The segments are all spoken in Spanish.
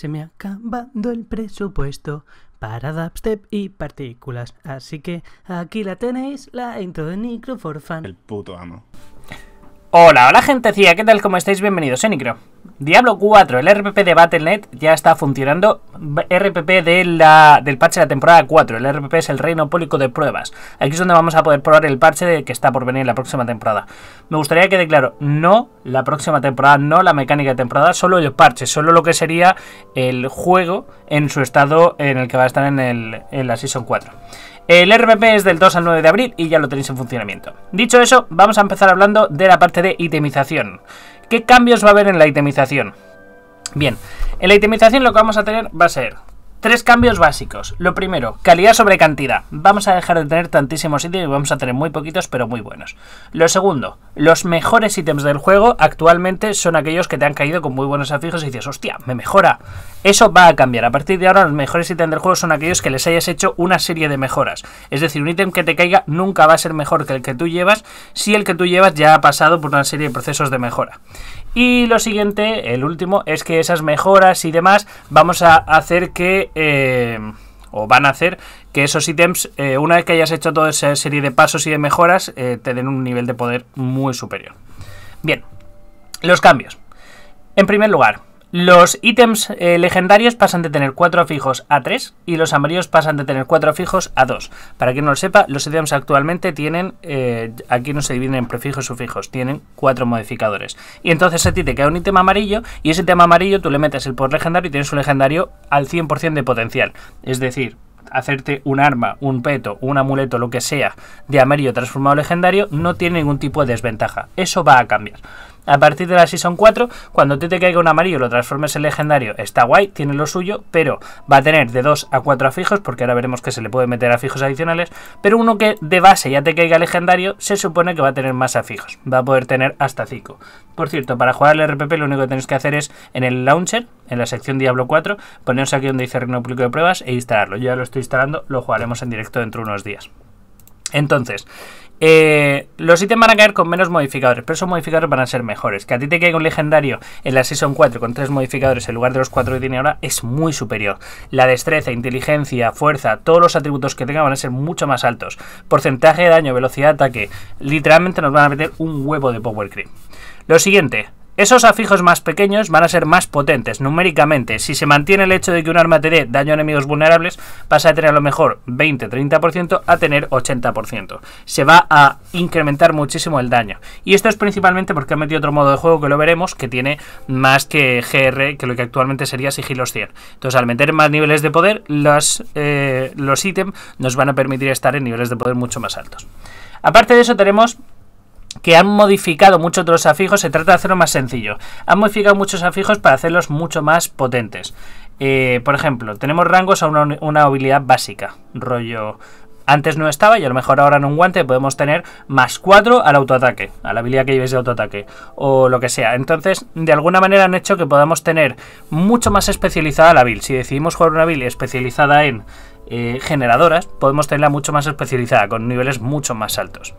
Se me ha acabado el presupuesto para dubstep y partículas. Así que aquí la tenéis, la intro de Nicro for El puto amo. Hola, hola gentecilla, ¿qué tal? ¿Cómo estáis? Bienvenidos, Enicro. Diablo 4, el RPP de Battle.net ya está funcionando. RPP de del parche de la temporada 4. El RPP es el reino público de pruebas. Aquí es donde vamos a poder probar el parche que está por venir la próxima temporada. Me gustaría que declaro, no la próxima temporada, no la mecánica de temporada, solo el parche, solo lo que sería el juego en su estado en el que va a estar en, el, en la Season 4. El RPP es del 2 al 9 de abril y ya lo tenéis en funcionamiento. Dicho eso, vamos a empezar hablando de la parte de itemización. ¿Qué cambios va a haber en la itemización? Bien, en la itemización lo que vamos a tener va a ser Tres cambios básicos. Lo primero, calidad sobre cantidad. Vamos a dejar de tener tantísimos sitios y vamos a tener muy poquitos, pero muy buenos. Lo segundo, los mejores ítems del juego actualmente son aquellos que te han caído con muy buenos afijos y dices, hostia, me mejora. Eso va a cambiar. A partir de ahora, los mejores ítems del juego son aquellos que les hayas hecho una serie de mejoras. Es decir, un ítem que te caiga nunca va a ser mejor que el que tú llevas si el que tú llevas ya ha pasado por una serie de procesos de mejora. Y lo siguiente, el último, es que esas mejoras y demás vamos a hacer que... Eh, o van a hacer que esos ítems, eh, una vez que hayas hecho toda esa serie de pasos y de mejoras, eh, te den un nivel de poder muy superior. Bien, los cambios. En primer lugar, los ítems eh, legendarios pasan de tener 4 fijos a 3 y los amarillos pasan de tener 4 fijos a 2. Para quien no lo sepa, los ítems actualmente tienen, aquí no se dividen en prefijos y sufijos, tienen 4 modificadores. Y entonces a ti te queda un ítem amarillo y ese ítem amarillo tú le metes el por legendario y tienes un legendario al 100% de potencial. Es decir, hacerte un arma, un peto, un amuleto, lo que sea, de Amerio transformado legendario, no tiene ningún tipo de desventaja. Eso va a cambiar. A partir de la Season 4, cuando te, caiga un amarillo lo transformes en legendario, está guay, tiene lo suyo, pero va a tener de 2 a 4 afijos, porque ahora veremos que se le puede meter afijos adicionales, pero uno que de base ya te caiga legendario, se supone que va a tener más afijos, va a poder tener hasta 5. Por cierto, para jugar el RPP lo único que tenéis que hacer es en el launcher, en la sección Diablo 4, poneros aquí donde dice Reino Público de Pruebas e instalarlo. Yo ya lo estoy instalando, lo jugaremos en directo dentro de unos días. Entonces, eh, los ítems van a caer con menos modificadores, pero esos modificadores van a ser mejores. Que a ti te caiga un legendario en la Season 4 con 3 modificadores en lugar de los 4 que tiene ahora es muy superior. La destreza, inteligencia, fuerza, todos los atributos que tenga van a ser mucho más altos. Porcentaje de daño, velocidad de ataque. Literalmente nos van a meter un huevo de Power Creep. Lo siguiente, esos afijos más pequeños van a ser más potentes numéricamente. Si se mantiene el hecho de que un arma te dé daño a enemigos vulnerables, pasa a tener a lo mejor 20-30% a tener 80%. Se va a incrementar muchísimo el daño. Y esto es principalmente porque han metido otro modo de juego que lo veremos, que tiene más que GR, que lo que actualmente sería sigilos 100. Entonces, al meter más niveles de poder, los, eh, los ítems nos van a permitir estar en niveles de poder mucho más altos. Aparte de eso, tenemos que han modificado muchos de los afijos, se trata de hacerlo más sencillo. Han modificado muchos afijos para hacerlos mucho más potentes. Eh, por ejemplo, tenemos rangos a una, una habilidad básica, rollo antes no estaba y a lo mejor ahora en un guante podemos tener más 4 al autoataque, a la habilidad que lleves de autoataque o lo que sea. Entonces, de alguna manera han hecho que podamos tener mucho más especializada la build. Si decidimos jugar una build especializada en eh, generadoras, podemos tenerla mucho más especializada, con niveles mucho más altos.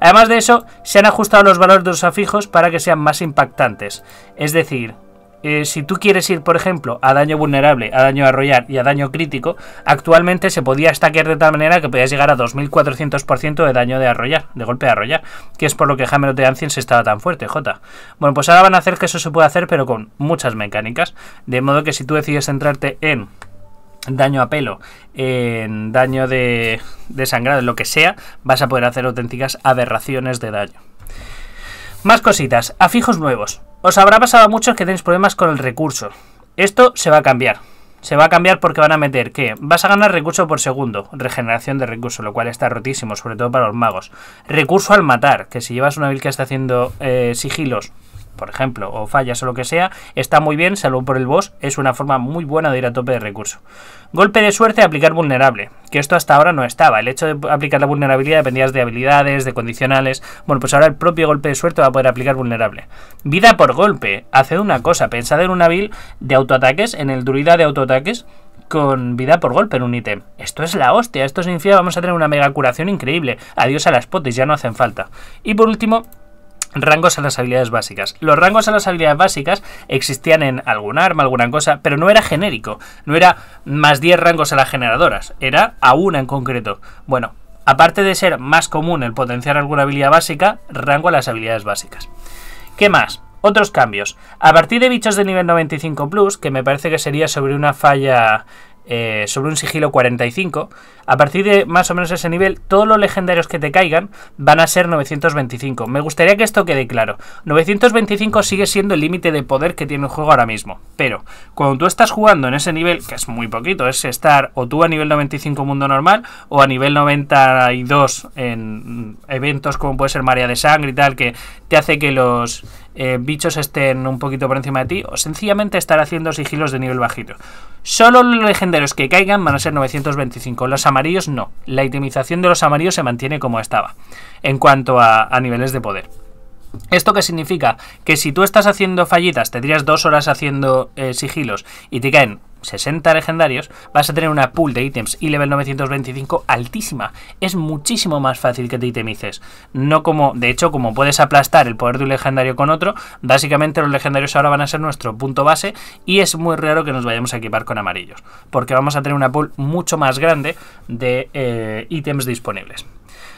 Además de eso, se han ajustado los valores de los afijos para que sean más impactantes. Es decir, eh, si tú quieres ir, por ejemplo, a daño vulnerable, a daño arrollar y a daño crítico, actualmente se podía stackear de tal manera que podías llegar a 2400% de daño de arrollar, de golpe de arrollar, que es por lo que Hammer de the estaba tan fuerte, J. Bueno, pues ahora van a hacer que eso se pueda hacer, pero con muchas mecánicas, de modo que si tú decides centrarte en daño a pelo, en daño de, de sangrado, lo que sea, vas a poder hacer auténticas aberraciones de daño. Más cositas, afijos nuevos. Os habrá pasado a muchos que tenéis problemas con el recurso. Esto se va a cambiar. Se va a cambiar porque van a meter que vas a ganar recurso por segundo, regeneración de recurso, lo cual está rotísimo, sobre todo para los magos. Recurso al matar, que si llevas una build que está haciendo eh, sigilos, por ejemplo, o fallas o lo que sea, está muy bien, salvo por el boss, es una forma muy buena de ir a tope de recurso. Golpe de suerte, aplicar vulnerable, que esto hasta ahora no estaba. El hecho de aplicar la vulnerabilidad dependía de habilidades, de condicionales. Bueno, pues ahora el propio golpe de suerte va a poder aplicar vulnerable. Vida por golpe, haced una cosa, pensad en una build de autoataques, en el druida de autoataques, con vida por golpe en un ítem. Esto es la hostia, esto significa vamos a tener una mega curación increíble. Adiós a las potes, ya no hacen falta. Y por último, rangos a las habilidades básicas. Los rangos a las habilidades básicas existían en algún arma, alguna cosa, pero no era genérico. No era más 10 rangos a las generadoras, era a una en concreto. Bueno, aparte de ser más común el potenciar alguna habilidad básica, rango a las habilidades básicas. ¿Qué más? Otros cambios. A partir de bichos de nivel 95 plus, que me parece que sería sobre una falla eh, sobre un sigilo 45. A partir de más o menos ese nivel, todos los legendarios que te caigan van a ser 925. Me gustaría que esto quede claro. 925 sigue siendo el límite de poder que tiene un juego ahora mismo. Pero cuando tú estás jugando en ese nivel, que es muy poquito, es estar o tú a nivel 95 mundo normal o a nivel 92 en eventos como puede ser Marea de Sangre y tal, que te hace que los eh, bichos estén un poquito por encima de ti o sencillamente estar haciendo sigilos de nivel bajito. Solo los legendarios que caigan van a ser 925, los amarillos no. La itemización de los amarillos se mantiene como estaba en cuanto a niveles de poder. ¿Esto que significa? Que si tú estás haciendo fallitas, tendrías dos horas haciendo eh, sigilos y te caen 60 legendarios, vas a tener una pool de ítems y level 925 altísima. Es muchísimo más fácil que te itemices. No como, de hecho, como puedes aplastar el poder de un legendario con otro, básicamente los legendarios ahora van a ser nuestro punto base y es muy raro que nos vayamos a equipar con amarillos, porque vamos a tener una pool mucho más grande de eh, ítems disponibles.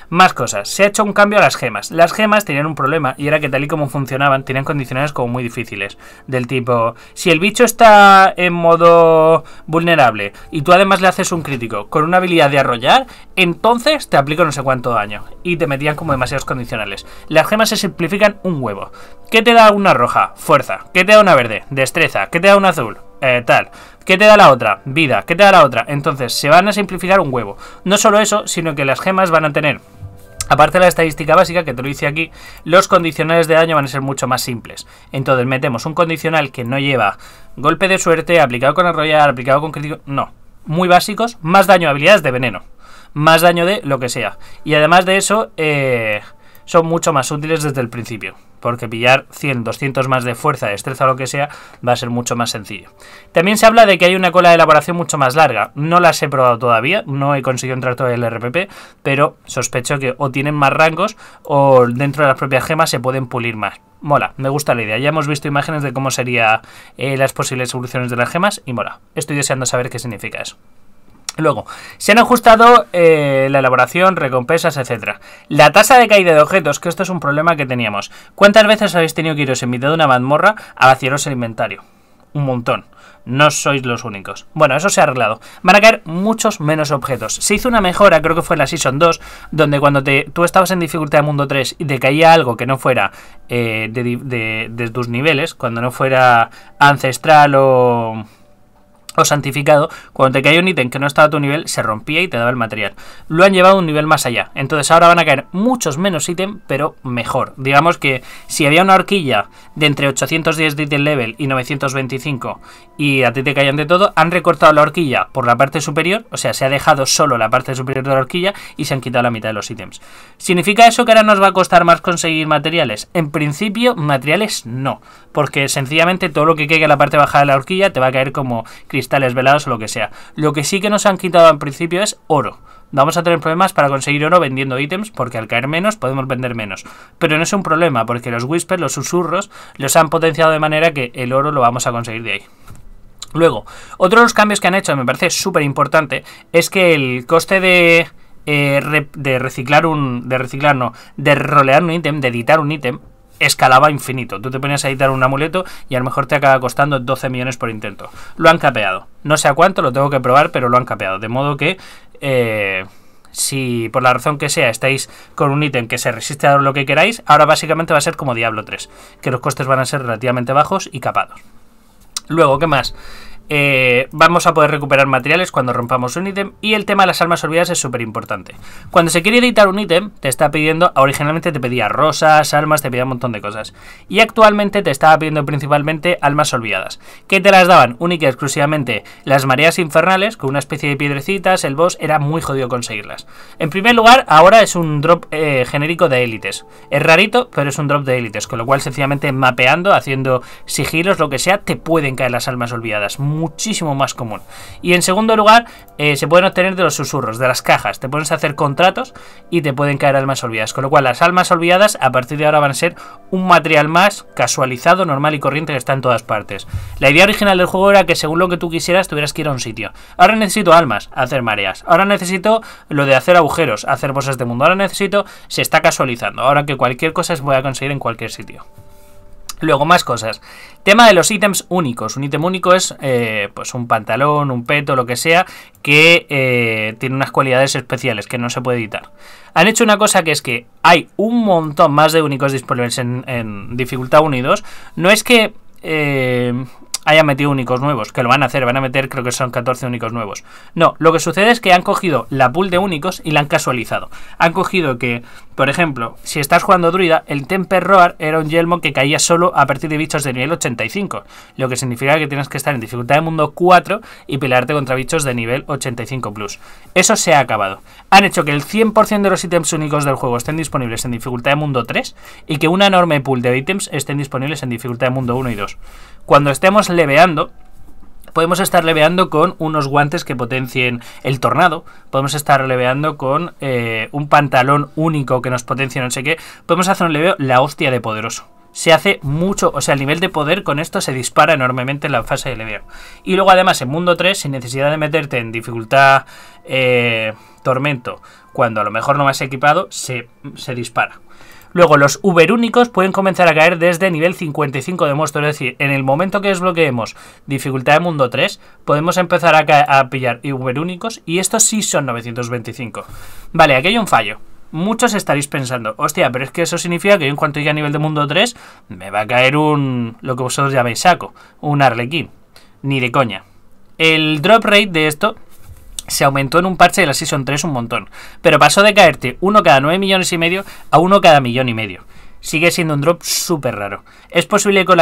Más cosas. Se ha hecho un cambio a las gemas. Las gemas tenían un problema y era que tal y como funcionaban, tenían condicionales como muy difíciles. Del tipo, si el bicho está en modo vulnerable y tú además le haces un crítico con una habilidad de arrollar, entonces te aplico no sé cuánto daño. Y te metían como demasiados condicionales. Las gemas se simplifican un huevo. ¿Qué te da una roja? Fuerza. ¿Qué te da una verde? Destreza. ¿Qué te da una azul? Eh, tal. ¿Qué te da la otra? Vida. ¿Qué te da la otra? Entonces se van a simplificar un huevo. No solo eso, sino que las gemas van a tener Aparte de la estadística básica, que te lo hice aquí, los condicionales de daño van a ser mucho más simples. Entonces metemos un condicional que no lleva golpe de suerte, aplicado con arrollar, aplicado con crítico... No, muy básicos, más daño a habilidades de veneno, más daño de lo que sea. Y además de eso, eh, son mucho más útiles desde el principio porque pillar 100, 200 más de fuerza, destreza o lo que sea, va a ser mucho más sencillo. También se habla de que hay una cola de elaboración mucho más larga. No las he probado todavía, no he conseguido entrar todavía en el RPP, pero sospecho que o tienen más rangos o dentro de las propias gemas se pueden pulir más. Mola, me gusta la idea. Ya hemos visto imágenes de cómo serían eh, las posibles evoluciones de las gemas y mola. Estoy deseando saber qué significa eso. Luego, se han ajustado eh, la elaboración, recompensas, etc. La tasa de caída de objetos, que esto es un problema que teníamos. ¿Cuántas veces habéis tenido que iros en mitad de una mazmorra a vaciaros el inventario? Un montón. No sois los únicos. Bueno, eso se ha arreglado. Van a caer muchos menos objetos. Se hizo una mejora, creo que fue en la Season 2, donde cuando tú estabas en dificultad de mundo 3 y te caía algo que no fuera eh, de tus niveles, cuando no fuera ancestral o o santificado, cuando te caía un ítem que no estaba a tu nivel, se rompía y te daba el material. Lo han llevado un nivel más allá. Entonces ahora van a caer muchos menos ítem, pero mejor. Digamos que si había una horquilla de entre 810 de ítem level y 925 y a ti te caían de todo, han recortado la horquilla por la parte superior, o sea, se ha dejado solo la parte superior de la horquilla y se han quitado la mitad de los ítems. ¿Significa eso que ahora nos va a costar más conseguir materiales? En principio, materiales no, porque sencillamente todo lo que caiga en la parte baja de la horquilla te va a caer como cristal cristales velados o lo que sea. Lo que sí que nos han quitado al principio es oro. Vamos a tener problemas para conseguir oro vendiendo ítems, porque al caer menos podemos vender menos. Pero no es un problema, porque los whispers, los susurros, los han potenciado de manera que el oro lo vamos a conseguir de ahí. Luego, otro de los cambios que han hecho, me parece súper importante, es que el coste de, eh, de reciclar un. de reciclar, no, de rolear un ítem, de editar un ítem, escalaba infinito. Tú te ponías a editar un amuleto y a lo mejor te acaba costando 12 millones por intento. Lo han capeado. No sé a cuánto, lo tengo que probar, pero lo han capeado. De modo que... Eh, si por la razón que sea estáis con un ítem que se resiste a lo que queráis, ahora básicamente va a ser como Diablo 3, que los costes van a ser relativamente bajos y capados. Luego, ¿qué más? Eh, vamos a poder recuperar materiales cuando rompamos un ítem y el tema de las almas olvidadas es súper importante. Cuando se quiere editar un ítem, te está pidiendo, originalmente te pedía rosas, almas, te pedía un montón de cosas. Y actualmente te estaba pidiendo principalmente almas olvidadas, que te las daban única y exclusivamente las mareas infernales, con una especie de piedrecitas, el boss era muy jodido conseguirlas. En primer lugar, ahora es un drop eh, genérico de élites. Es rarito, pero es un drop de élites, con lo cual sencillamente mapeando, haciendo sigilos, lo que sea, te pueden caer las almas olvidadas muchísimo más común. Y en segundo lugar, eh, se pueden obtener de los susurros, de las cajas. Te pones a hacer contratos y te pueden caer almas olvidadas. Con lo cual, las almas olvidadas a partir de ahora van a ser un material más casualizado, normal y corriente que está en todas partes. La idea original del juego era que según lo que tú quisieras tuvieras que ir a un sitio. Ahora necesito almas, hacer mareas. Ahora necesito lo de hacer agujeros, hacer bolsas de mundo. Ahora necesito, se está casualizando. Ahora que cualquier cosa se a conseguir en cualquier sitio. Luego, más cosas. Tema de los ítems únicos. Un ítem único es eh, pues un pantalón, un peto, lo que sea, que eh, tiene unas cualidades especiales que no se puede editar. Han hecho una cosa que es que hay un montón más de únicos disponibles en, dificultad unidos No es que... Eh, hayan metido únicos nuevos, que lo van a hacer, van a meter creo que son 14 únicos nuevos. No, lo que sucede es que han cogido la pool de únicos y la han casualizado. Han cogido que, por ejemplo, si estás jugando druida, el Temper Roar era un yelmo que caía solo a partir de bichos de nivel 85, lo que significa que tienes que estar en dificultad de mundo 4 y pelearte contra bichos de nivel 85 plus. Eso se ha acabado. Han hecho que el 100% de los ítems únicos del juego estén disponibles en dificultad de mundo 3 y que una enorme pool de ítems estén disponibles en dificultad de mundo 1 y 2 cuando estemos leveando, podemos estar leveando con unos guantes que potencien el tornado, podemos estar leveando con eh, un pantalón único que nos potencie no sé qué, podemos hacer un leveo la hostia de poderoso. Se hace mucho, o sea, el nivel de poder con esto se dispara enormemente en la fase de leveo. Y luego además en mundo 3, sin necesidad de meterte en dificultad eh, tormento, cuando a lo mejor no vas equipado, se, se dispara. Luego los Uber únicos pueden comenzar a caer desde nivel 55 de monstruos, es decir, en el momento que desbloqueemos dificultad de mundo 3, podemos empezar a, pillar Uber únicos y estos sí son 925. Vale, aquí hay un fallo muchos estaréis pensando, hostia, pero es que eso significa que yo en cuanto llegue a nivel de mundo 3, me va a caer un. lo que vosotros llamáis saco, un arlequín. Ni de coña. El drop rate de esto se aumentó en un parche de la Season 3 un montón, pero pasó de caerte uno cada 9 millones y medio a uno cada millón y medio. Sigue siendo un drop súper raro. Es posible que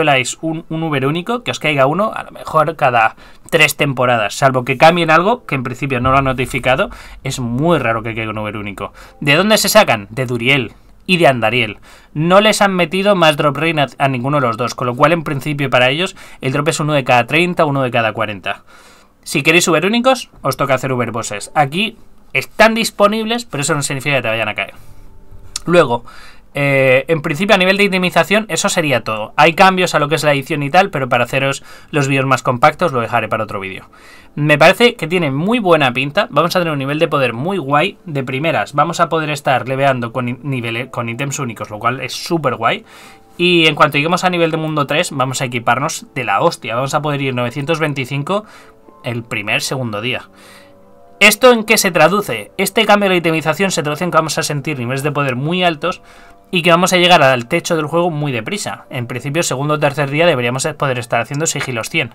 oláis, un, un Uber único, que os caiga uno, a lo mejor cada tres temporadas, salvo que cambien algo, que en principio no lo han notificado, es muy raro que caiga un Uber único. ¿De dónde se sacan? De Duriel, y de Andariel. No les han metido más drop rain a, a, ninguno de los dos, con lo cual en principio para ellos el drop es uno de cada 30, uno de cada 40. Si queréis Uber únicos, os toca hacer Uber bosses. Aquí están disponibles, pero eso no significa que te vayan a caer. Luego, eh, en principio, a nivel de itemización, eso sería todo. Hay cambios a lo que es la edición y tal, pero para haceros los vídeos más compactos lo dejaré para otro vídeo. Me parece que tiene muy buena pinta. Vamos a tener un nivel de poder muy guay. De primeras, vamos a poder estar leveando con, con ítems únicos, lo cual es súper guay. Y en cuanto lleguemos a nivel de mundo 3, vamos a equiparnos de la hostia. Vamos a poder ir 925 el primer, segundo día. ¿Esto en qué se traduce? Este cambio de itemización se traduce en que vamos a sentir niveles de poder muy altos y que vamos a llegar al techo del juego muy deprisa. En principio, segundo o tercer día deberíamos poder estar haciendo sigilos 100.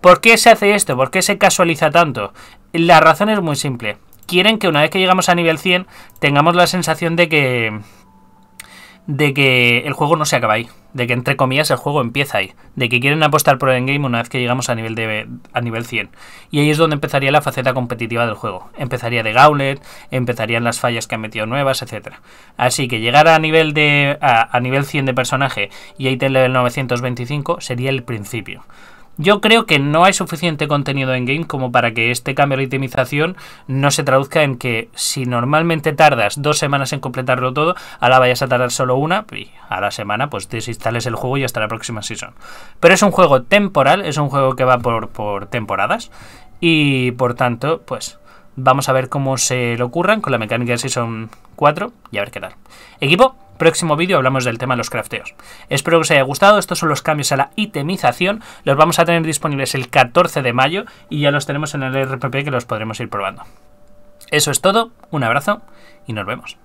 ¿Por qué se hace esto? ¿Por qué se casualiza tanto? La razón es muy simple. Quieren que una vez que llegamos a nivel 100 tengamos la sensación de que de que el juego no se acaba ahí, de que entre comillas el juego empieza ahí, de que quieren apostar por el endgame una vez que llegamos a nivel, de, a nivel 100. Y ahí es donde empezaría la faceta competitiva del juego. Empezaría de Gauntlet, empezarían las fallas que han metido nuevas, etc. Así que llegar a nivel, de, a, a nivel 100 de personaje y ahí tener el 925 sería el principio. Yo creo que no hay suficiente contenido en game como para que este cambio de itemización no se traduzca en que si normalmente tardas dos semanas en completarlo todo, ahora vayas a tardar solo una y a la semana pues desinstales el juego y hasta la próxima season. Pero es un juego temporal, es un juego que va por, por temporadas y por tanto pues Vamos a ver cómo se lo ocurran con la mecánica de Season 4 y a ver qué tal. Equipo, próximo vídeo hablamos del tema de los crafteos. Espero que os haya gustado, estos son los cambios a la itemización, los vamos a tener disponibles el 14 de mayo y ya los tenemos en el RPP que los podremos ir probando. Eso es todo, un abrazo y nos vemos.